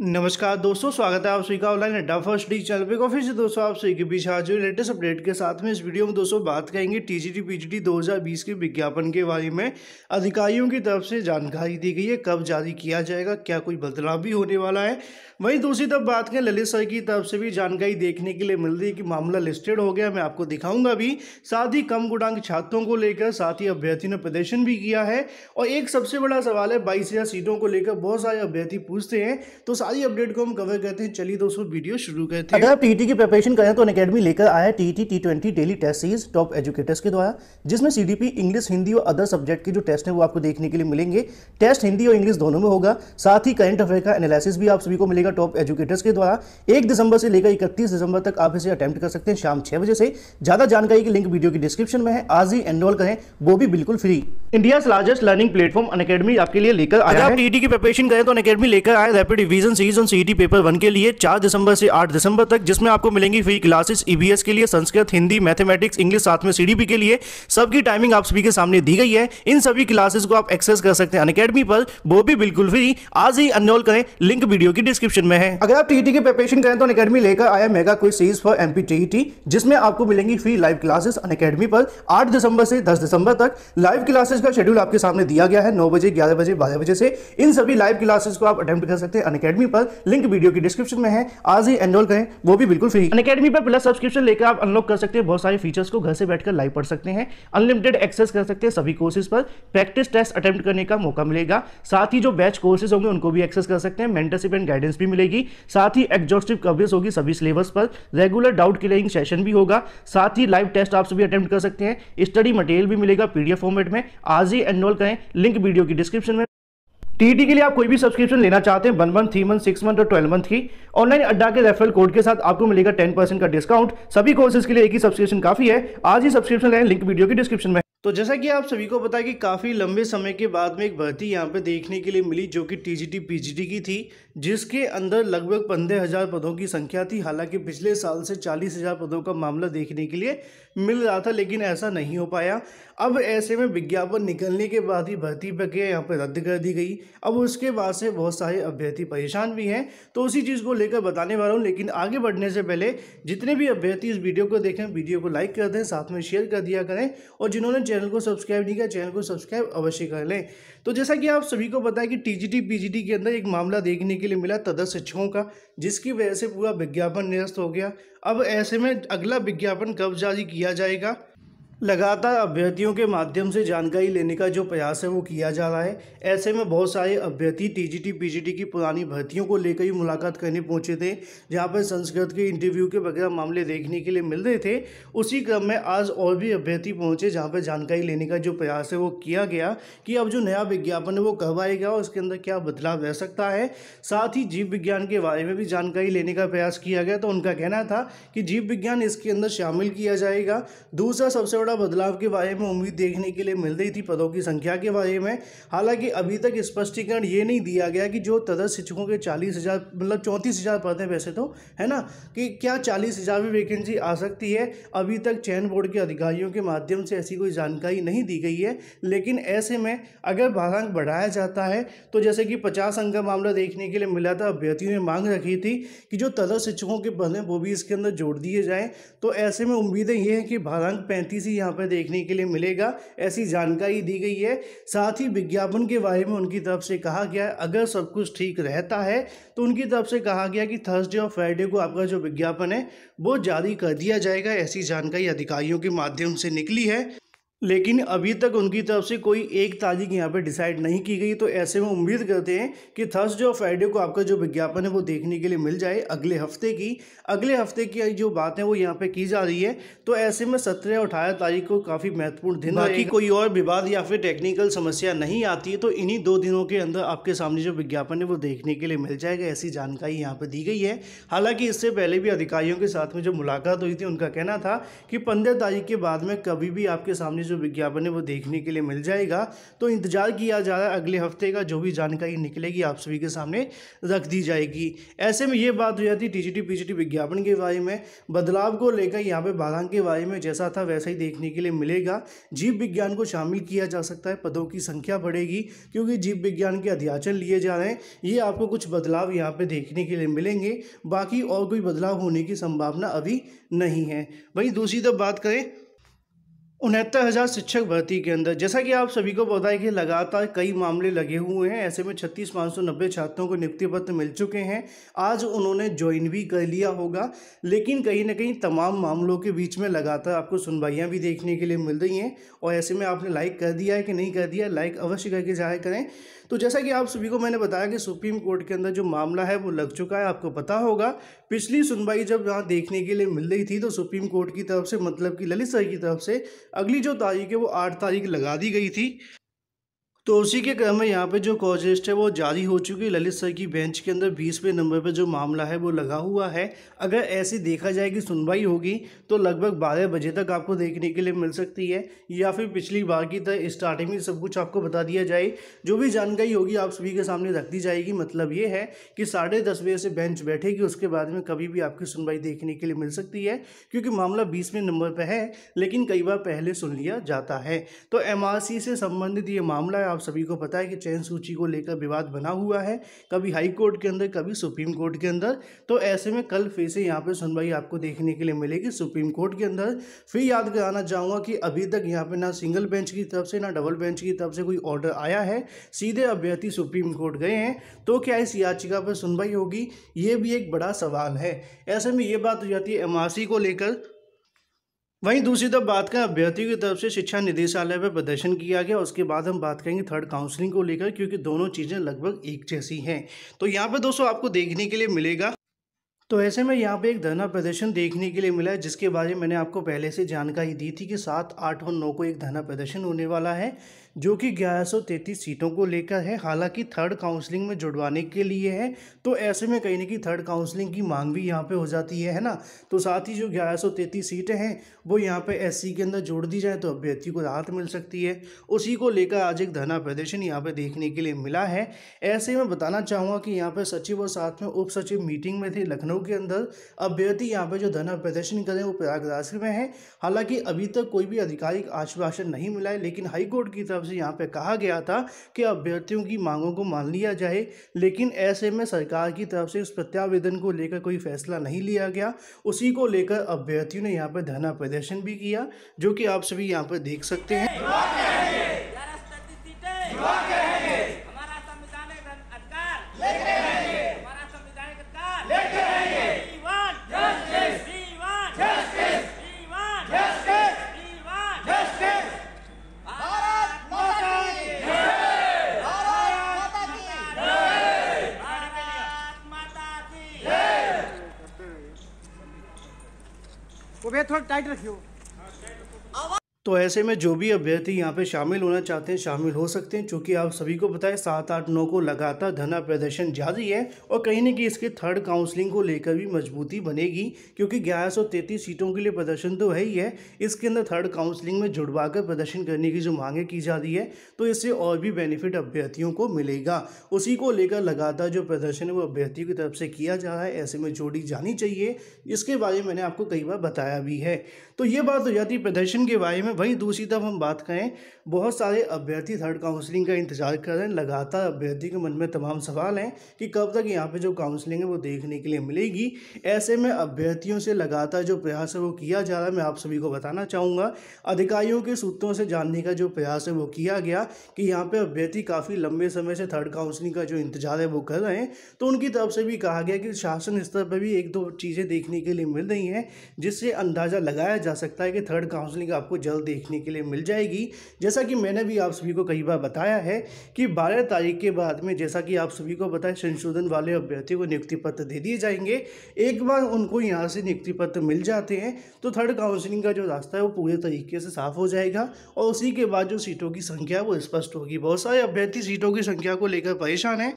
नमस्कार दोस्तों स्वागत है आप सभी का ऑनलाइन अड्डा फर्स्ट डी चैनल पे काफी से दोस्तों आप सभी के बीच आज हुई लेटेस्ट अपडेट के साथ में इस वीडियो में दोस्तों बात करेंगे टीजीटी पीजीटी 2020 के विज्ञापन के बारे में अधिकारियों की तरफ से जानकारी दी गई है कब जारी किया जाएगा क्या कोई बदलाव भी होने वाला है वहीं दूसरी तरफ बात करें ललित सर की तरफ से भी जानकारी देखने के लिए मिल रही कि मामला लिस्टेड हो गया मैं आपको दिखाऊंगा भी साथ ही कम गुणांक छात्रों को लेकर साथ ही अभ्यर्थी ने प्रदर्शन भी किया है और एक सबसे बड़ा सवाल है बाईस सीटों को लेकर बहुत सारे अभ्यर्थी पूछते हैं तो सारी अपडेट को हम कवर करते हैं चलिए दोस्तों वीडियो शुरू करते हैं अगर आप टीटी की प्रिपरेशन करें तो अकेडमी लेकर आया T T T twenty daily test series top educators के द्वारा जिसमें सीडीपी इंग्लिश हिंदी और अदर सब्जेक्ट के जो टेस्ट है वो आपको देखने के लिए मिलेंगे टेस्ट हिंदी और इंग्लिश दोनों में होगा साथ ही करंट अफेयर का एनालिसिस भी आप सभी को मिलेगा टॉप एजुकेटर्स के द्वारा एक दिसंबर से लेकर इकतीस दिसंबर तक आप इसे अटैम्प्ट कर सकते हैं शाम छह बजे से ज्यादा जानकारी की लिंक वीडियो की डिस्क्रिप्शन में है आज ही एनरोल करें वो भी बिल्कुल free India largest learning platform Unacademy आपके लिए लेकर आया टीटी की प्रिपरेशन करें तो अकेडमी लेकर आया rapid revision series on CET paper one के लिए चार दिसंबर से आठ दिसंबर तक जिसमें आपको मिलेंगी फ्री क्लासेस ईबीएस के लिए संस्कृत हिंदी मैथमेटिक्स इंग्लिश साथ में सीडीपी के लिए सबकी टाइमिंग आप सभी के सामने दी गई है इन सभी क्लासेस को आप एक्सेस कर सकते हैं अन पर वो भी बिल्कुल फ्री आज ही अनोल करें लिंक वीडियो की डिस्क्रिप्शन में है अगर आप टीईटी e की प्रिपरेशन करें तो अनकेडमी लेकर आया मेगा कोई सीरीज फॉर एमपी टीईटी जिसमें आपको मिलेंगी फ्री लाइव क्लासेस अन पर आठ दिसंबर से दस दिसंबर तक लाइव क्लासेस का शेड्यूल आपके सामने दिया गया है नौ बजे ग्यारह बजे बारह बजे से इन सभी लाइव क्लासेस को आप अटेम्प्ट कर सकते हैं अनकेडमी अकेडमी पर लिंक वीडियो की डिस्क्रिप्शन में है आज ही एनरोल करें वो भी बिल्कुल फ्री अकेडमी पर प्लस सब्सक्रिप्शन लेकर आप अनलॉक कर सकते हैं बहुत सारे फीचर्स को घर से बैठकर लाइव पढ़ सकते हैं अनलिमिटेड एक्सेस कर सकते हैं सभी कोर्सेज पर प्रैक्टिस टेस्ट अटेम्प्ट करने का मौका मिलेगा साथ ही जो बैच कोर्सेज होंगे उनको भी एक्सेस कर सकते हैं मेंटरशिप एंड गाइडेंस भी मिलेगी साथ ही एग्जॉस्टिव कवरेज होगी सभी सिलेबस पर रेगुलर डाउट क्लियरिंग सेशन भी होगा साथ ही लाइव टेस्ट आप सभी अटेम्प्ट कर सकते हैं स्टडी मटेरियल भी मिलेगा पीडीएफ फॉर्मेट में आज ही एनरोल करें लिंक वीडियो की डिस्क्रिप्शन में टीटी के लिए आप कोई भी सब्सक्रिप्शन लेना चाहते हैं one month three month six month और ट्वेल्व मंथ की ऑनलाइन अड्डा के रेफरल कोड के साथ आपको मिलेगा टेन परसेंट का डिस्काउंट सभी कोर्सेज के लिए एक ही सब्सक्रिप्शन काफी है आज ही सब्सक्रिप्शन लें लिंक वीडियो की डिस्क्रिप्शन में तो जैसा कि आप सभी को पता है कि काफ़ी लंबे समय के बाद में एक भर्ती यहाँ पे देखने के लिए मिली जो कि टीजीटी पीजीटी की थी जिसके अंदर लगभग पंद्रह हज़ार पदों की संख्या थी हालांकि पिछले साल से चालीस हज़ार पदों का मामला देखने के लिए मिल रहा था लेकिन ऐसा नहीं हो पाया अब ऐसे में विज्ञापन निकलने के बाद ही भर्ती प्रक्रिया यहाँ पर रद्द कर दी गई अब उसके बाद से बहुत सारे अभ्यर्थी परेशान भी हैं तो उसी चीज़ को लेकर बताने वाला हूँ लेकिन आगे बढ़ने से पहले जितने भी अभ्यर्थी इस वीडियो को देखें वीडियो को लाइक कर दें साथ में शेयर कर दिया करें और जिन्होंने चैनल को सब्सक्राइब नहीं किया चैनल को सब्सक्राइब अवश्य कर लें तो जैसा कि आप सभी को पता है कि टीजीटी पीजीटी के अंदर एक मामला देखने के लिए मिला तदस्थ शिक्षकों का जिसकी वजह से पूरा विज्ञापन निरस्त हो गया अब ऐसे में अगला विज्ञापन कब जारी किया जाएगा लगातार अभ्यर्थियों के माध्यम से जानकारी लेने का जो प्रयास है वो किया जा रहा है ऐसे में बहुत सारे अभ्यर्थी टीजीटी पीजीटी की पुरानी भर्तियों को लेकर ही मुलाकात करने पहुंचे थे जहां पर संस्कृत के इंटरव्यू के वगैरह मामले देखने के लिए मिल रहे थे उसी क्रम में आज और भी अभ्यर्थी पहुंचे जहाँ पर जानकारी लेने का जो प्रयास है वो किया गया कि अब जो नया विज्ञापन है वो कब आएगा और उसके अंदर क्या बदलाव रह सकता है साथ ही जीव विज्ञान के बारे में भी जानकारी लेने का प्रयास किया गया तो उनका कहना था कि जीव विज्ञान इसके अंदर शामिल किया जाएगा दूसरा सबसे थोड़ा बदलाव के बारे में उम्मीद देखने के लिए मिल रही थी पदों की संख्या के बारे में हालांकि अभी तक स्पष्टीकरण ये नहीं दिया गया कि जो तदस्थ शिक्षकों के चालीस हज़ार मतलब चौंतीस हज़ार पद हैं वैसे तो है ना कि क्या चालीस हज़ार भी वैकेंसी आ सकती है अभी तक चयन बोर्ड के अधिकारियों के माध्यम से ऐसी कोई जानकारी नहीं दी गई है लेकिन ऐसे में अगर भारंक बढ़ाया जाता है तो जैसे कि पचास अंक का मामला देखने के लिए मिला था अभ्यर्थियों ने मांग रखी थी कि जो तदस्थ शिक्षकों के पद हैं वो भी इसके अंदर जोड़ दिए जाएँ तो ऐसे में उम्मीदें ये हैं कि भारंक पैंतीस ही यहाँ पर देखने के लिए मिलेगा ऐसी जानकारी दी गई है साथ ही विज्ञापन के बारे में उनकी तरफ से कहा गया अगर सब कुछ ठीक रहता है तो उनकी तरफ से कहा गया कि थर्सडे और फ्राइडे को आपका जो विज्ञापन है वो जारी कर दिया जाएगा ऐसी जानकारी अधिकारियों के माध्यम से निकली है लेकिन अभी तक उनकी तरफ से कोई एक तारीख यहाँ पर डिसाइड नहीं की गई तो ऐसे में उम्मीद करते हैं कि थर्सडे और फ्राइडे को आपका जो विज्ञापन है वो देखने के लिए मिल जाए अगले हफ्ते की अगले हफ्ते की जो बात है वो यहाँ पे की जा रही है तो ऐसे में सत्रह और अठारह तारीख को काफ़ी महत्वपूर्ण दिन बाकी कोई और विवाद या फिर टेक्निकल समस्या नहीं आती है तो इन्हीं दो दिनों के अंदर आपके सामने जो विज्ञापन है वो देखने के लिए मिल जाएगा ऐसी जानकारी यहाँ पर दी गई है हालांकि इससे पहले भी अधिकारियों के साथ में जो मुलाकात हुई थी उनका कहना था कि पंद्रह तारीख के बाद में कभी भी आपके सामने जो विज्ञापन है वो देखने के लिए मिल जाएगा तो इंतजार किया जा रहा है अगले हफ्ते का जो भी जानकारी निकलेगी आप सभी के सामने रख दी जाएगी ऐसे में ये बात हो जाती टी जी विज्ञापन के बारे में बदलाव को लेकर यहाँ पर बारह के बारे में जैसा था वैसा ही देखने के लिए मिलेगा जीव विज्ञान को शामिल किया जा सकता है पदों की संख्या बढ़ेगी क्योंकि जीव विज्ञान के अध्याचन लिए जा रहे हैं ये आपको कुछ बदलाव यहाँ पे देखने के लिए मिलेंगे बाकी और कोई बदलाव होने की संभावना अभी नहीं है वहीं दूसरी तरफ बात करें उनहत्तर हज़ार शिक्षक भर्ती के अंदर जैसा कि आप सभी को पता है कि लगातार कई मामले लगे हुए हैं ऐसे में छत्तीस पाँच सौ नब्बे छात्रों को नियुक्ति पत्र मिल चुके हैं आज उन्होंने ज्वाइन भी कर लिया होगा लेकिन कहीं ना कहीं तमाम मामलों के बीच में लगातार आपको सुनवाइयाँ भी देखने के लिए मिल रही हैं और ऐसे में आपने लाइक कर दिया है कि नहीं कर दिया लाइक अवश्य करके जाहिर करें तो जैसा कि आप सभी को मैंने बताया कि सुप्रीम कोर्ट के अंदर जो मामला है वो लग चुका है आपको पता होगा पिछली सुनवाई जब यहाँ देखने के लिए मिल रही थी तो सुप्रीम कोर्ट की तरफ से मतलब कि ललित सर की तरफ से अगली जो तारीख है वो आठ तारीख लगा दी गई थी तो उसी के क्रम में यहाँ पे जो कॉजेस्ट है वो जारी हो चुकी है ललित सर की बेंच के अंदर बीसवें नंबर पर जो मामला है वो लगा हुआ है अगर ऐसी देखा जाए कि सुनवाई होगी तो लगभग बारह बजे तक आपको देखने के लिए मिल सकती है या फिर पिछली बार की तरह स्टार्टिंग में सब कुछ आपको बता दिया जाए जो भी जानकारी होगी आप सभी के सामने रख दी जाएगी मतलब ये है कि साढ़े दस बजे से बेंच बैठेगी उसके बाद में कभी भी आपकी सुनवाई देखने के लिए मिल सकती है क्योंकि मामला बीसवें नंबर पर है लेकिन कई बार पहले सुन लिया जाता है तो एम से संबंधित ये मामला है आप सभी को पता है कि चयन सूची को लेकर विवाद बना हुआ है कभी हाई कोर्ट के अंदर कभी सुप्रीम कोर्ट के अंदर तो ऐसे में कल फिर से यहाँ पे सुनवाई आपको देखने के लिए मिलेगी सुप्रीम कोर्ट के अंदर फिर याद कराना चाहूँगा कि अभी तक यहाँ पर ना सिंगल बेंच की तरफ से ना डबल बेंच की तरफ से कोई ऑर्डर आया है सीधे अभ्यर्थी सुप्रीम कोर्ट गए हैं तो क्या इस याचिका पर सुनवाई होगी ये भी एक बड़ा सवाल है ऐसे में ये बात हो जाती है एम को लेकर वहीं दूसरी तरफ बात करें अभ्यर्थियों की तरफ से शिक्षा निदेशालय पर प्रदर्शन किया गया उसके बाद हम बात करेंगे थर्ड काउंसलिंग को लेकर क्योंकि दोनों चीज़ें लगभग एक जैसी हैं तो यहाँ पर दोस्तों आपको देखने के लिए मिलेगा तो ऐसे में यहाँ पे एक धरना प्रदर्शन देखने के लिए मिला है जिसके बारे में मैंने आपको पहले से जानकारी दी थी कि सात आठ और नौ को एक धरना प्रदर्शन होने वाला है जो कि 1133 सीटों को लेकर है हालांकि थर्ड काउंसलिंग में जुड़वाने के लिए है तो ऐसे में कहीं ना कहीं थर्ड काउंसलिंग की मांग भी यहाँ पे हो जाती है है ना तो साथ ही जो 1133 सीटें हैं वो यहाँ पे एससी के अंदर जोड़ दी जाए तो अभ्यर्थी को राहत मिल सकती है उसी को लेकर आज एक धरना प्रदर्शन यहाँ पर देखने के लिए मिला है ऐसे में बताना चाहूँगा कि यहाँ पर सचिव और साथ में उप सचिव मीटिंग में थे लखनऊ के अंदर अभ्यर्थी यहाँ पर जो धरना प्रदर्शन करें वो प्रयागराज में है हालाँकि अभी तक कोई भी आधिकारिक आश्वासन नहीं मिला है लेकिन हाईकोर्ट की तरफ से यहाँ पे कहा गया था कि अभ्यर्थियों की मांगों को मान लिया जाए लेकिन ऐसे में सरकार की तरफ से उस प्रत्यावेदन को लेकर कोई फैसला नहीं लिया गया उसी को लेकर अभ्यर्थियों ने यहाँ पर धरना प्रदर्शन भी किया जो कि आप सभी यहाँ पर देख सकते हैं थोड़ा टाइट रखियो तो ऐसे में जो भी अभ्यर्थी यहाँ पे शामिल होना चाहते हैं शामिल हो सकते हैं चूँकि आप सभी को है सात आठ नौ को लगातार धना प्रदर्शन जारी है और कहीं ना कहीं इसके थर्ड काउंसलिंग को लेकर भी मजबूती बनेगी क्योंकि ग्यारह सीटों के लिए प्रदर्शन तो है ही है इसके अंदर थर्ड काउंसलिंग में जुड़वा कर प्रदर्शन करने की जो मांगें की जा रही है तो इससे और भी बेनिफिट अभ्यर्थियों को मिलेगा उसी को लेकर लगातार जो प्रदर्शन है वो अभ्यर्थियों की तरफ से किया जा रहा है ऐसे में जोड़ी जानी चाहिए इसके बारे में मैंने आपको कई बार बताया भी है तो ये बात हो जाती है प्रदर्शन के बारे में वहीं दूसरी तरफ हम बात करें बहुत सारे अभ्यर्थी थर्ड काउंसलिंग का इंतजार कर रहे हैं लगातार अभ्यर्थी के मन में तमाम सवाल हैं कि कब तक यहाँ पे जो काउंसलिंग है वो देखने के लिए मिलेगी ऐसे में अभ्यर्थियों से लगातार जो प्रयास है वो किया जा रहा है मैं आप सभी को बताना चाहूँगा अधिकारियों के सूत्रों से जानने का जो प्रयास है वो किया गया कि यहाँ पर अभ्यर्थी काफ़ी लंबे समय से थर्ड काउंसलिंग का जो इंतजार है वो कर रहे हैं तो उनकी तरफ से भी कहा गया कि शासन स्तर पर भी एक दो चीज़ें देखने के लिए मिल रही हैं जिससे अंदाज़ा लगाया जा सकता है कि थर्ड काउंसलिंग आपको जल्द देखने के लिए मिल जाएगी जैसा कि मैंने भी आप सभी को कई बार बताया है कि बारह तारीख के बाद में जैसा कि आप सभी को बताया संशोधन वाले अभ्यर्थियों को नियुक्ति पत्र दे दिए जाएंगे एक बार उनको यहाँ से नियुक्ति पत्र मिल जाते हैं तो थर्ड काउंसिलिंग का जो रास्ता है वो पूरे तरीके से साफ हो जाएगा और उसी के बाद जो सीटों की संख्या वो स्पष्ट होगी बहुत सारे अभ्यर्थी सीटों की संख्या को लेकर परेशान है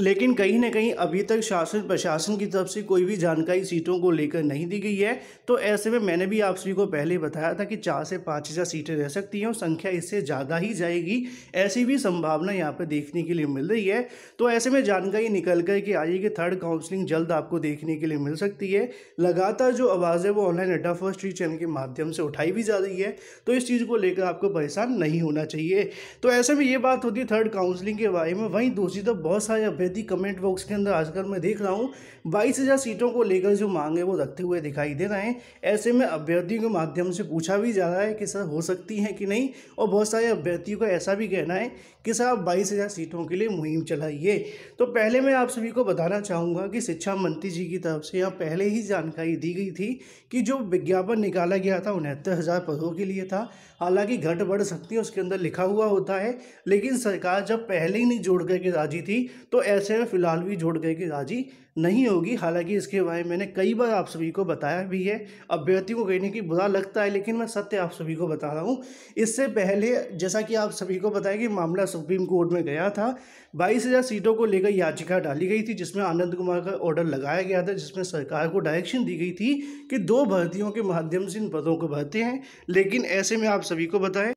लेकिन कहीं ना कहीं अभी तक शासन प्रशासन की तरफ से कोई भी जानकारी सीटों को लेकर नहीं दी गई है तो ऐसे में मैंने भी आप सभी को पहले बताया था कि चार से पाँच हज़ार सीटें रह सकती हैं और संख्या इससे ज़्यादा ही जाएगी ऐसी भी संभावना यहाँ पर देखने के लिए मिल रही है तो ऐसे में जानकारी निकल कर के आइए कि थर्ड काउंसलिंग जल्द आपको देखने के लिए मिल सकती है लगातार जो आवाज़ है वो ऑनलाइन अड्डा फर्स्ट ट्री चैनल के माध्यम से उठाई भी जा रही है तो इस चीज़ को लेकर आपको परेशान नहीं होना चाहिए तो ऐसे में ये बात होती है थर्ड काउंसलिंग के बारे में वहीं दूसरी तरफ बहुत सारे अभ्यर्थी कमेंट बॉक्स के अंदर आजकल मैं देख रहा हूँ बाईस हज़ार सीटों को लेकर जो मांग है वो रखते हुए दिखाई दे रहे हैं ऐसे में अभ्यर्थियों के माध्यम से पूछा भी जा रहा है कि सर हो सकती है कि नहीं और बहुत सारे अभ्यर्थियों का ऐसा भी कहना है कि सर आप बाईस हज़ार सीटों के लिए मुहिम चलाइए तो पहले मैं आप सभी को बताना चाहूँगा कि शिक्षा मंत्री जी की तरफ से यहाँ पहले ही जानकारी दी गई थी कि जो विज्ञापन निकाला गया था उनहत्तर हज़ार पदों के लिए था हालांकि घट बढ़ सकती है उसके अंदर लिखा हुआ होता है लेकिन सरकार जब पहले ही नहीं जोड़ करके राजी थी तो ऐसे में फ़िलहाल भी जोड़ गए की राजी नहीं होगी हालांकि इसके बारे में मैंने कई बार आप सभी को बताया भी है अभ्यर्थी को कहने की बुरा लगता है लेकिन मैं सत्य आप सभी को बता रहा हूँ इससे पहले जैसा कि आप सभी को बताया कि मामला सुप्रीम कोर्ट में गया था बाईस हज़ार सीटों को लेकर याचिका डाली गई थी जिसमें आनंद कुमार का ऑर्डर लगाया गया था जिसमें सरकार को डायरेक्शन दी गई थी कि दो भर्तियों के माध्यम से इन पदों को भरते हैं लेकिन ऐसे में आप सभी को बताएं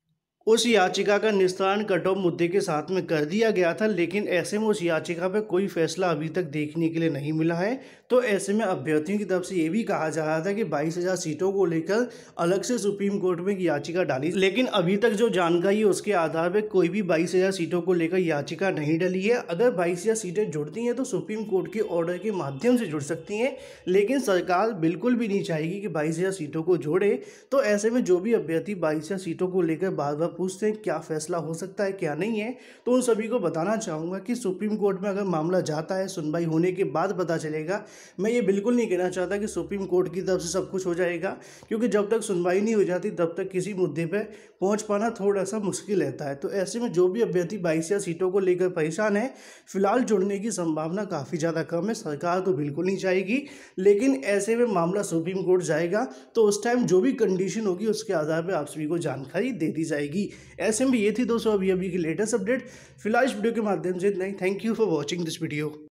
उस याचिका का निस्तारण कट ऑफ मुद्दे के साथ में कर दिया गया था लेकिन ऐसे में उस याचिका पर कोई फैसला अभी तक देखने के लिए नहीं मिला है तो ऐसे में अभ्यर्थियों की तरफ से ये भी कहा जा रहा था कि बाईस हजार सीटों को लेकर अलग से सुप्रीम कोर्ट में याचिका डाली लेकिन अभी तक जो जानकारी है उसके आधार पर कोई भी बाईस हजार सीटों को लेकर याचिका नहीं डली है अगर बाईस हजार सीटें जुड़ती हैं तो सुप्रीम कोर्ट के ऑर्डर के माध्यम से जुड़ सकती हैं लेकिन सरकार बिल्कुल भी नहीं चाहेगी कि बाईस हजार सीटों को जोड़े तो ऐसे में जो भी अभ्यर्थी बाईस हजार सीटों को लेकर बार बार पूछते हैं क्या फैसला हो सकता है क्या नहीं है तो उन सभी को बताना चाहूँगा कि सुप्रीम कोर्ट में अगर मामला जाता है सुनवाई होने के बाद पता चलेगा मैं ये बिल्कुल नहीं कहना चाहता कि सुप्रीम कोर्ट की तरफ से सब कुछ हो जाएगा क्योंकि जब तक सुनवाई नहीं हो जाती तब तक किसी मुद्दे पर पहुँच पाना थोड़ा सा मुश्किल रहता है तो ऐसे में जो भी अभ्यर्थी बाईस या सीटों को लेकर परेशान है फिलहाल जुड़ने की संभावना काफ़ी ज़्यादा कम है सरकार तो बिल्कुल नहीं चाहेगी लेकिन ऐसे में मामला सुप्रीम कोर्ट जाएगा तो उस टाइम जो भी कंडीशन होगी उसके आधार पर आप सभी को जानकारी दे दी जाएगी ऐसे में ये थी दोस्तों अभी अभी की लेटेस्ट अपडेट फिलहाल इस वीडियो के माध्यम से इतना ही thank you for watching this video